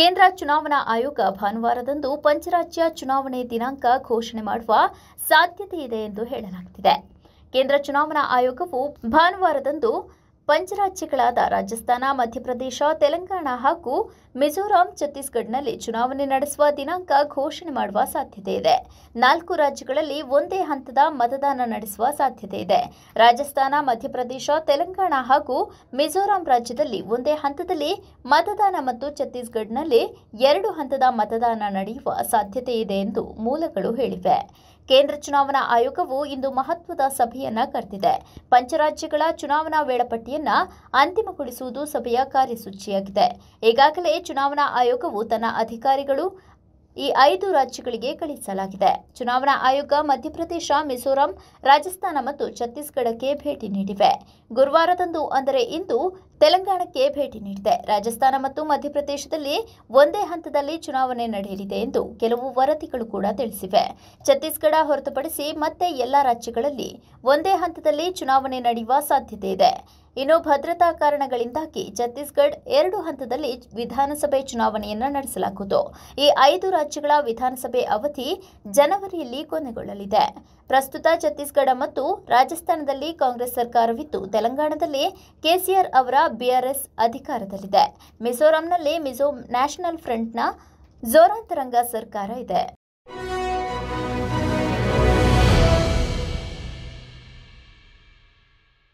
ಕೇಂದ್ರ ಚುನಾವಣಾ ಆಯೋಗ ಭಾನುವಾರದಂದು ಪಂಚರಾಜ್ಯ ಚುನಾವಣೆ ದಿನಾಂಕ ಘೋಷಣೆ ಮಾಡುವ ಸಾಧ್ಯತೆ ಇದೆ ಎಂದು ಹೇಳಲಾಗುತ್ತಿದೆ ಕೇಂದ್ರ ಚುನಾವಣಾ ಆಯೋಗವು ಭಾನುವಾರದಂದು ಪಂಚರಾಜ್ಯಗಳಾದ ರಾಜಸ್ಥಾನ ಮಧ್ಯಪ್ರದೇಶ ತೆಲಂಗಾಣ ಹಾಗೂ ಮಿಜೋರಾಂ ಛತ್ತೀಸ್ಗಢನಲ್ಲಿ ಚುನಾವಣೆ ನಡೆಸುವ ದಿನಾಂಕ ಘೋಷಣೆ ಮಾಡುವ ಸಾಧ್ಯತೆ ಇದೆ ನಾಲ್ಕು ರಾಜ್ಯಗಳಲ್ಲಿ ಒಂದೇ ಹಂತದ ಮತದಾನ ನಡೆಸುವ ಸಾಧ್ಯತೆ ಇದೆ ರಾಜಸ್ಥಾನ ಮಧ್ಯಪ್ರದೇಶ ತೆಲಂಗಾಣ ಹಾಗೂ ಮಿಜೋರಾಂ ರಾಜ್ಯದಲ್ಲಿ ಒಂದೇ ಹಂತದಲ್ಲಿ ಮತದಾನ ಮತ್ತು ಛತ್ತೀಸ್ಗಢನಲ್ಲಿ ಎರಡು ಹಂತದ ಮತದಾನ ನಡೆಯುವ ಸಾಧ್ಯತೆ ಇದೆ ಎಂದು ಮೂಲಗಳು ಹೇಳಿವೆ ಕೇಂದ್ರ ಚುನಾವಣಾ ಆಯೋಗವು ಇಂದು ಮಹತ್ವದ ಸಭೆಯನ್ನ ಕರೆದಿದೆ ಪಂಚರಾಜ್ಯಗಳ ಚುನಾವಣಾ ವೇಳಾಪಟ್ಟಿಯನ್ನ ಅಂತಿಮಗೊಳಿಸುವುದು ಸಭೆಯ ಕಾರ್ಯಸೂಚಿಯಾಗಿದೆ ಈಗಾಗಲೇ ಚುನಾವಣಾ ಆಯೋಗವು ತನ್ನ ಅಧಿಕಾರಿಗಳು ಈ ಐದು ರಾಜ್ಯಗಳಿಗೆ ಕಳುಹಿಸಲಾಗಿದೆ ಚುನಾವಣಾ ಆಯೋಗ ಮಧ್ಯಪ್ರದೇಶ ಮಿಜೋರಾಂ ರಾಜಸ್ಥಾನ ಮತ್ತು ಛತ್ತೀಸ್ಗಢಕ್ಕೆ ಭೇಟಿ ನೀಡಿವೆ ಗುರುವಾರದಂದು ಅಂದರೆ ಇಂದು ತೆಲಂಗಾಣಕ್ಕೆ ಭೇಟಿ ನೀಡಿದೆ ರಾಜಸ್ಥಾನ ಮತ್ತು ಮಧ್ಯಪ್ರದೇಶದಲ್ಲಿ ಒಂದೇ ಹಂತದಲ್ಲಿ ಚುನಾವಣೆ ನಡೆಯಲಿದೆ ಎಂದು ಕೆಲವು ವರದಿಗಳು ಕೂಡ ತಿಳಿಸಿವೆ ಛತ್ತೀಸ್ಗಢ ಹೊರತುಪಡಿಸಿ ಮತ್ತೆ ಎಲ್ಲ ರಾಜ್ಯಗಳಲ್ಲಿ ಒಂದೇ ಹಂತದಲ್ಲಿ ಚುನಾವಣೆ ನಡೆಯುವ ಸಾಧ್ಯತೆ ಇದೆ ಇನ್ನು ಭದ್ರತಾ ಕಾರಣಗಳಿಂದಾಗಿ ಛತ್ತೀಸ್ಗಢ ಎರಡು ಹಂತದಲ್ಲಿ ವಿಧಾನಸಭೆ ಚುನಾವಣೆಯನ್ನು ನಡೆಸಲಾಗುವುದು ಈ ಐದು ರಾಜ್ಯಗಳ ವಿಧಾನಸಭೆ ಅವಧಿ ಜನವರಿಯಲ್ಲಿ ಕೊನೆಗೊಳ್ಳಲಿದೆ ಪ್ರಸ್ತುತ ಛತ್ತೀಸ್ಗಢ ಮತ್ತು ರಾಜಸ್ಥಾನದಲ್ಲಿ ಕಾಂಗ್ರೆಸ್ ಸರ್ಕಾರವಿದ್ದು ತೆಲಂಗಾಣದಲ್ಲಿ ಕೆಸಿಆರ್ ಅವರ ಬಿಆರ್ಎಸ್ ಅಧಿಕಾರದಲ್ಲಿದೆ ಮಿಜೋರಾಂನಲ್ಲಿ ಮಿಜೋ ನ್ಯಾಷನಲ್ ಫ್ರಂಟ್ನ ಜೋರಾಂತರಂಗ ಸರ್ಕಾರ ಇದೆ